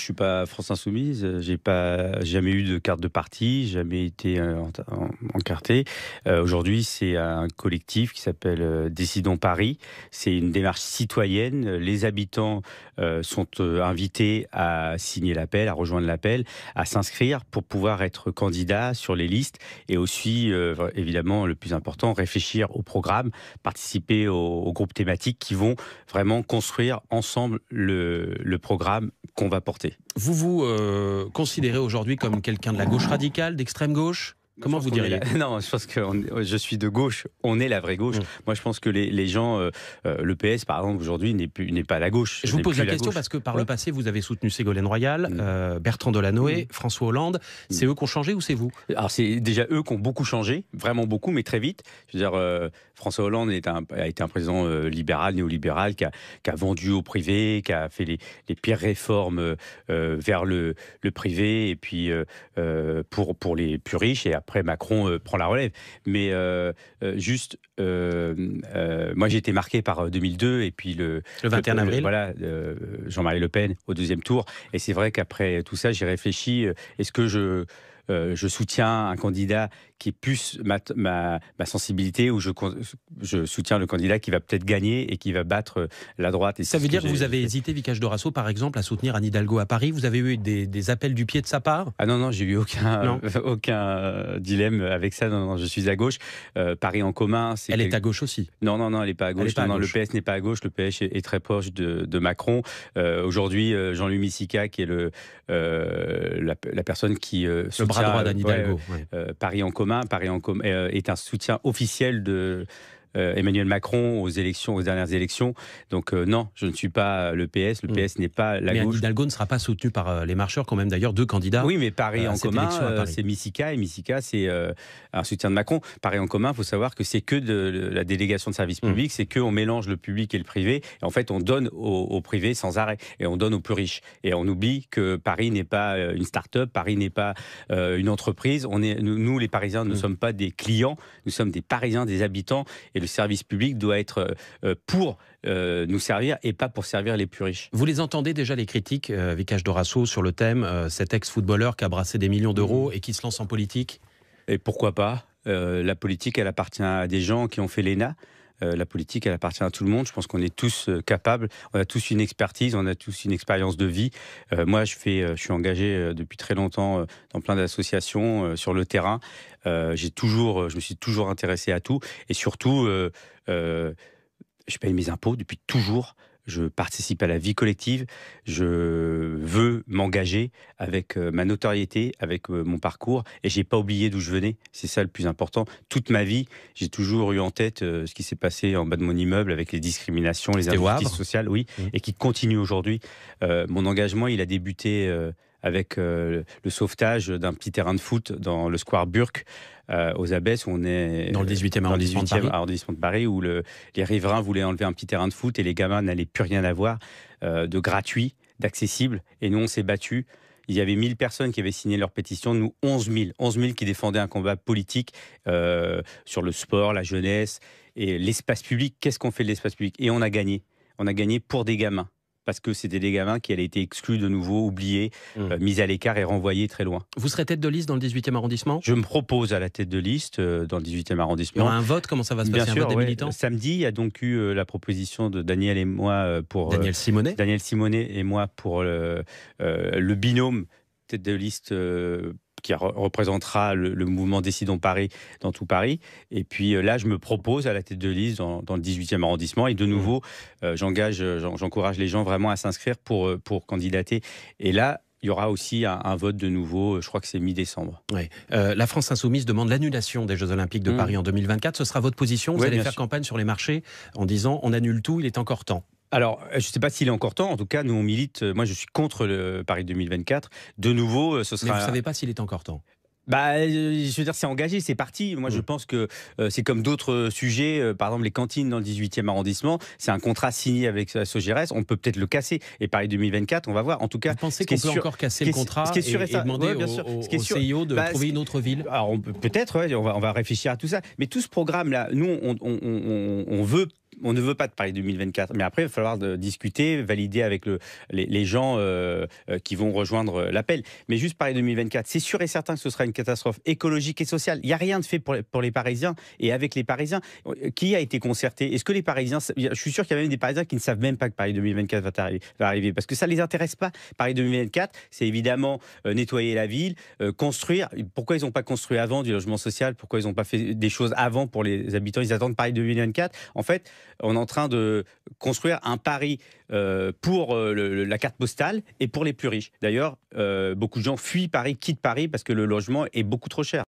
Je ne suis pas France Insoumise, euh, je pas jamais eu de carte de parti, jamais été euh, encarté. Euh, aujourd'hui, c'est un collectif qui s'appelle Décidons Paris. C'est une démarche citoyenne. Les habitants sont invités à signer l'appel, à rejoindre l'appel, à s'inscrire pour pouvoir être candidat sur les listes et aussi, évidemment, le plus important, réfléchir au programme, participer aux, groupes thématiques qui vont vraiment construire ensemble le programme qu'on va porter. Vous vous euh, considérez aujourd'hui comme quelqu'un de la gauche radicale, d'extrême gauche Comment vous diriez Non, je pense que je suis de gauche. On est la vraie gauche. Hmm. Moi, je pense que les, gens, euh, euh, le PS par exemple aujourd'hui n'est plus n'est pas la gauche. Je vous pose la, question parce que par le passé, vous avez soutenu Ségolène Royal, hmm. euh, Bertrand Delanoë, hmm. François Hollande. C'est eux qui ont changé ou c'est vous Alors c'est déjà eux qui ont beaucoup changé, vraiment beaucoup, mais très vite. Je veux dire, François Hollande a été un président libéral, néolibéral, qui a, vendu au privé, qui a fait les, pires réformes vers le, le privé et puis pour pour les plus riches et après après Macron euh, prend la relève. Mais euh, euh, juste, moi j'ai été marqué par 2002 et puis le, 21 avril. voilà, Jean-Marie Le Pen au deuxième tour. Et c'est vrai qu'après tout ça, j'ai réfléchi. Est-ce que je je soutiens un candidat qui est ma, sensibilité, où je, je, soutiens le candidat qui va peut-être gagner et qui va battre euh, la droite. Et Ça veut dire que, vous avez hésité, Vicage Dorasso, par exemple, à soutenir Anne Hidalgo à Paris Vous avez eu des, appels du pied de sa part Ah non, non, j'ai eu aucun, aucun euh, dilemme avec ça. Non, je suis à gauche. Euh, Paris en commun. elle est à gauche aussi Non, non, non, elle n'est pas à gauche. le PS n'est pas à gauche. Le PS est, très proche de, Macron. Aujourd'hui, Jean-Louis Missica, qui est le, la, personne qui soutient, le bras droit d'Anne Hidalgo. Paris en commun Paris euh, est un soutien officiel de, euh, Emmanuel Macron aux élections, aux dernières élections. Donc euh, non, je ne suis pas euh, le PS. Le mm. PS n'est pas la mais gauche. Hidalgo ne sera pas soutenu par les marcheurs quand même. D'ailleurs, deux candidats. Oui, mais Paris en commun, c'est Missika, et Missica, c'est un soutien de Macron. Paris en commun, faut savoir que c'est que de la délégation de services mm. publics, c'est que on mélange le public et le privé. Et en fait, on donne au, privé sans arrêt et on donne aux plus riches. Et on oublie que Paris n'est pas une start-up, Paris n'est pas une entreprise. On est, nous, les Parisiens, ne mm. sommes pas des clients, nous sommes des Parisiens, des habitants le service public doit être euh, euh, pour euh, nous servir et pas pour servir les plus riches. Vous les entendez déjà les critiques, Vicage Vikash Dorasso, sur le thème, cet ex-footballeur qui a brassé des millions d'euros mmh. et qui se lance en politique Et pourquoi pas La politique, elle appartient à des gens qui ont fait l'ENA, euh, la politique, elle appartient à tout le monde. Je pense qu'on est tous euh, capables. On a tous une expertise, on a tous une expérience de vie. Euh, moi, je, fais, je suis engagé depuis très longtemps dans plein d'associations sur le terrain. J'ai toujours, je me suis toujours intéressé à tout. Et surtout, je paye mes impôts depuis toujours je participe à la vie collective, je veux m'engager avec euh, ma notoriété, avec euh, mon parcours, et j'ai pas oublié d'où je venais. C'est ça le plus important. Toute ma vie, j'ai toujours eu en tête euh, ce qui s'est passé en bas de mon immeuble avec les discriminations, les injustices sociales, oui, mmh. et qui continue aujourd'hui. mon engagement, il a débuté avec euh, le sauvetage d'un petit terrain de foot dans le square Burke euh, aux Abbesses. Où on est dans le 18e, euh, arrondissement, de Paris. où les riverains voulaient enlever un petit terrain de foot et les gamins n'allaient plus rien avoir de gratuit, d'accessible. Et nous, on s'est battus. Il y avait 1000 personnes qui avaient signé leur pétition, nous 11 000, 11 000 qui défendaient un combat politique sur le sport, la jeunesse et l'espace public. Qu'est-ce qu'on fait de l'espace public Et on a gagné. On a gagné pour des gamins parce que c'était des gamins qui allaient être exclus de nouveau, oubliés, mmh. euh, mis à l'écart et renvoyés très loin. Vous serez tête de liste dans le 18e arrondissement Je me propose à la tête de liste euh, dans le 18e arrondissement. Il y aura un vote, comment ça va se Bien sûr, des militants Samedi, il y a donc eu euh, la proposition de Daniel et moi pour... Daniel Simonet Daniel Simonet et moi pour le binôme tête de liste qui représentera le, mouvement Décidons Paris dans tout Paris. Et puis euh, là, je me propose à la tête de liste dans, le 18e arrondissement. Et de mmh. nouveau, euh, j'engage, euh, j'encourage les gens vraiment à s'inscrire pour, pour candidater. Et là, il y aura aussi un, vote de nouveau, je crois que c'est mi-décembre. la France insoumise demande l'annulation des Jeux olympiques de mmh. Paris en 2024. Ce sera votre position Vous allez faire campagne sur les marchés en disant on annule tout, il est encore temps. Alors, euh, je ne sais pas s'il est encore temps. En tout cas, nous, on milite. Euh, moi, je suis contre le Paris 2024. De nouveau, euh, ce sera. Mais vous ne savez pas s'il est encore temps bah, je veux dire, c'est engagé, c'est parti. Moi, je mm. pense que c'est comme d'autres sujets, par exemple les cantines dans le 18e arrondissement, c'est un contrat signé avec la SOGRS, on peut peut-être le casser. Et Paris 2024, on va voir. En tout cas, vous pensez qu'on peut encore casser le contrat sûr et, demander au, ce qui est sûr... CIO de bah, trouver une autre ville Alors, peut-être, on, va, on va réfléchir à tout ça. Mais tout ce programme-là, nous, on, on, on, veut on ne veut pas de Paris 2024. Mais après, il va falloir discuter, valider avec le, les, gens euh, euh, qui vont rejoindre euh, l'appel. Mais juste Paris 2024, c'est sûr et certain que ce sera une catastrophe écologique et sociale. Il n'y a rien de fait pour, pour, les Parisiens et avec les Parisiens. Qui a été concerté Est-ce que les Parisiens. Je suis sûr qu'il y a même des Parisiens qui ne savent même pas que Paris 2024 va, arriver, va arriver parce que ça ne les intéresse pas. Paris 2024, c'est évidemment nettoyer la ville, construire. Pourquoi ils n'ont pas construit avant du logement social Pourquoi ils n'ont pas fait des choses avant pour les habitants Ils attendent Paris 2024. En fait, on est en train de construire un pari euh, pour euh, la carte postale et pour les plus riches. D'ailleurs, euh, beaucoup de gens fuient Paris, quittent Paris parce que le logement est beaucoup trop cher.